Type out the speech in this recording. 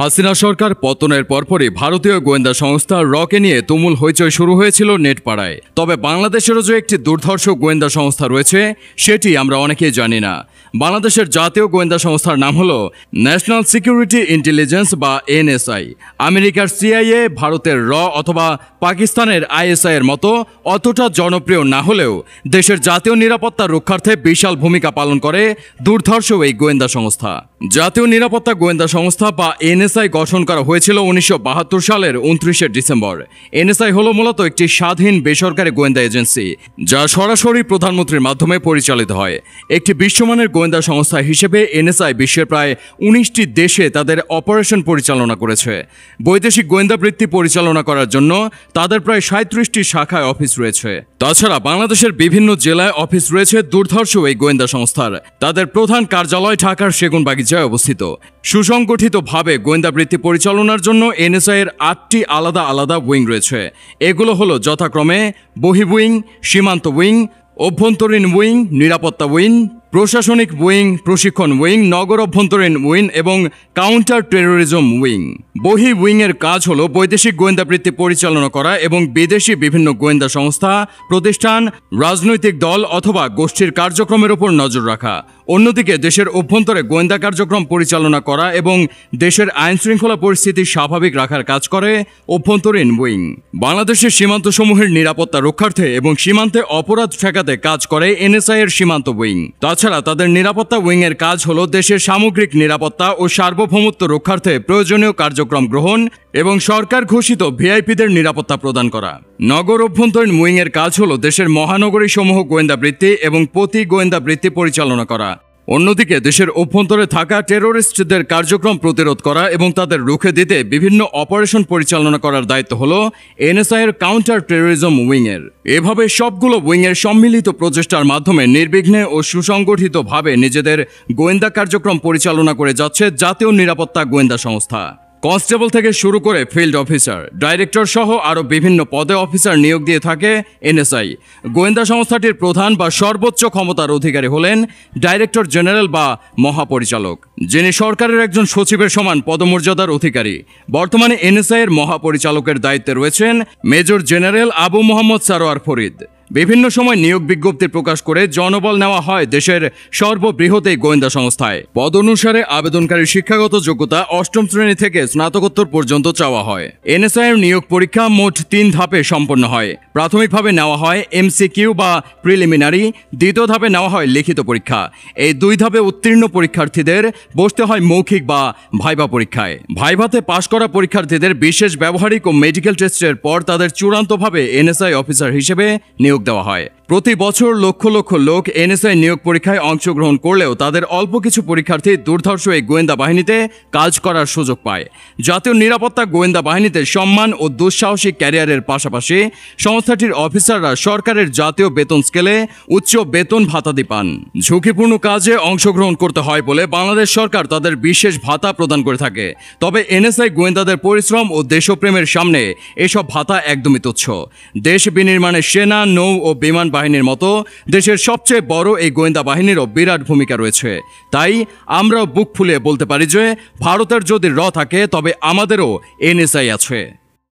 হাসিনা সরকার পতনের পরপরই ভারতীয় গোয়েন্দা সংস্থা রকে নিয়ে তুমুল হইচই শুরু হয়েছিল নেটপাড়ায় তবে বাংলাদেশেরও যে একটি দুর্ধর্ষ গোয়েন্দা সংস্থা রয়েছে সেটি আমরা অনেকেই জানি না বাংলাদেশের জাতীয় গোয়েন্দা সংস্থার নাম হলো ন্যাশনাল সিকিউরিটি ইন্টেলিজেন্স বা এনএসআই আমেরিকার সিআইএ ভারতের র অথবা পাকিস্তানের আইএসআই এর মতো অতটা জনপ্রিয় না হলেও দেশের জাতীয় নিরাপত্তা রক্ষার্থে বিশাল ভূমিকা পালন করে দুর্ধর্ষ এই গোয়েন্দা সংস্থা জাতীয় নিরাপত্তা গোয়েন্দা সংস্থা বা এনএসআই গঠন করা হয়েছিল উনিশশো সালের উনত্রিশে ডিসেম্বর এনএসআই হল মূলত একটি স্বাধীন বেসরকারি গোয়েন্দা এজেন্সি যা সরাসরি প্রধানমন্ত্রীর মাধ্যমে পরিচালিত হয় একটি বিশ্বমানের গোয়েন্দা সংস্থা হিসেবে এনএসআই বিশ্বের প্রায় উনিশটি দেশে তাদের অপারেশন পরিচালনা করেছে বৈদেশিক গোয়েন্দা বৃত্তি পরিচালনা করার জন্য তাদের প্রায় সাঁত্রিশটি শাখায় অফিস রয়েছে তাছাড়া বাংলাদেশের বিভিন্ন জেলায় অফিস রয়েছে দুর্ধর্ষ এই গোয়েন্দা সংস্থার তাদের প্রধান কার্যালয় ঢাকার সেগুন বাগিচায় অবস্থিত সুসংগঠিতভাবে গোয়েন্দা বৃত্তি পরিচালনার জন্য এনএসআইয়ের আটটি আলাদা আলাদা উইং রয়েছে এগুলো হলো যথাক্রমে বহি উইং সীমান্ত উইং অভ্যন্তরীণ উইং নিরাপত্তা উইং প্রশাসনিক উইং প্রশিক্ষণ উইং নগর অভ্যন্তরীণ উইং এবং কাউন্টার টেরোরিজম উইং বহি উইংয়ের কাজ হল বৈদেশিক গোয়েন্দা বৃত্তি পরিচালনা করা এবং বিদেশি বিভিন্ন গোয়েন্দা সংস্থা প্রতিষ্ঠান রাজনৈতিক দল অথবা গোষ্ঠীর কার্যক্রমের ওপর নজর রাখা অন্যদিকে দেশের অভ্যন্তরে গোয়েন্দা কার্যক্রম পরিচালনা করা এবং দেশের আইন শৃঙ্খলা পরিস্থিতি স্বাভাবিক রাখার কাজ করে অভ্যন্তরীণ উইং বাংলাদেশের সীমান্তসমূহের নিরাপত্তা রক্ষার্থে এবং সীমান্তে অপরাধ ঠেকাতে কাজ করে এনএসআই এর সীমান্ত উইং তাছাড়া তাদের নিরাপত্তা উইংয়ের কাজ হল দেশের সামগ্রিক নিরাপত্তা ও সার্বভৌমত্ব রক্ষার্থে প্রয়োজনীয় কার্যক্রম গ্রহণ এবং সরকার ঘোষিত ভিআইপিদের নিরাপত্তা প্রদান করা নগর অভ্যন্তরীণ উইংয়ের কাজ হল দেশের মহানগরী সমূহ গোয়েন্দা বৃত্তি এবং প্রতি গোয়েন্দা বৃত্তি পরিচালনা করা অন্যদিকে দেশের অভ্যন্তরে থাকা টেরোরিস্টদের কার্যক্রম প্রতিরোধ করা এবং তাদের রুখে দিতে বিভিন্ন অপারেশন পরিচালনা করার দায়িত্ব হল এনএসআই এর কাউন্টার টেরোরিজম উইংয়ের এভাবে সবগুলো উইংয়ের সম্মিলিত প্রচেষ্টার মাধ্যমে নির্বিঘ্নে ও সুসংগঠিতভাবে নিজেদের গোয়েন্দা কার্যক্রম পরিচালনা করে যাচ্ছে জাতীয় নিরাপত্তা গোয়েন্দা সংস্থা কনস্টেবল থেকে শুরু করে ফিল্ড অফিসার ডাইরেক্টর সহ আরও বিভিন্ন পদে অফিসার নিয়োগ দিয়ে থাকে এনএসআই গোয়েন্দা সংস্থাটির প্রধান বা সর্বোচ্চ ক্ষমতার অধিকারী হলেন ডাইরেক্টর জেনারেল বা মহাপরিচালক যিনি সরকারের একজন সচিবের সমান পদমর্যাদার অধিকারী বর্তমানে এনএসআই এর মহাপরিচালকের দায়িত্বে রয়েছেন মেজর জেনারেল আবু মোহাম্মদ সারোয়ার ফরিদ বিভিন্ন সময় নিয়োগ বিজ্ঞপ্তি প্রকাশ করে জনবল নেওয়া হয় দেশের সর্ববৃহৎ এই গোয়েন্দা সংস্থায় পদ অনুসারে আবেদনকারী শিক্ষাগত যোগ্যতা অষ্টম শ্রেণী থেকে স্নাতকোত্তর পর্যন্ত চাওয়া হয় এনএসআইয়ের নিয়োগ পরীক্ষা মোট তিন ধাপে সম্পন্ন হয় প্রাথমিকভাবে নেওয়া হয় এমসিকিউ বা প্রিলিমিনারি দ্বিতীয় ধাপে নেওয়া হয় লিখিত পরীক্ষা এই দুই ধাপে উত্তীর্ণ পরীক্ষার্থীদের বসতে হয় মৌখিক বা ভাইভা পরীক্ষায় ভাইভাতে পাশ করা পরীক্ষার্থীদের বিশেষ ব্যবহারিক ও মেডিকেল টেস্টের পর তাদের চূড়ান্তভাবে এনএসআই অফিসার হিসেবে নিয়োগ যোগ দেওয়া হয় প্রতি বছর লক্ষ লক্ষ লোক এনএসআই নিয়োগ পরীক্ষায় অংশগ্রহণ করলেও তাদের অল্প কিছু পরীক্ষার্থী দুর্ধর্ষ এই গোয়েন্দা বাহিনীতে কাজ করার সুযোগ পায় জাতীয় নিরাপত্তা গোয়েন্দা বাহিনীতে সম্মান ও দুঃসাহসিক ক্যারিয়ারের পাশাপাশি সংস্থাটির অফিসাররা সরকারের জাতীয় বেতন স্কেলে উচ্চ বেতন ভাতাদি পান ঝুঁকিপূর্ণ কাজে অংশগ্রহণ করতে হয় বলে বাংলাদেশ সরকার তাদের বিশেষ ভাতা প্রদান করে থাকে তবে এনএসআই গোয়েন্দাদের পরিশ্রম ও দেশপ্রেমের সামনে এসব ভাতা একদমই তুচ্ছ দেশ বিনির্মাণে সেনা নৌ ও বিমান বাহিনীর মতো দেশের সবচেয়ে বড় এই গোয়েন্দা বাহিনীরও বিরাট ভূমিকা রয়েছে তাই আমরাও বুক ফুলে বলতে পারি যে ভারতের যদি র থাকে তবে আমাদেরও এনএসআই আছে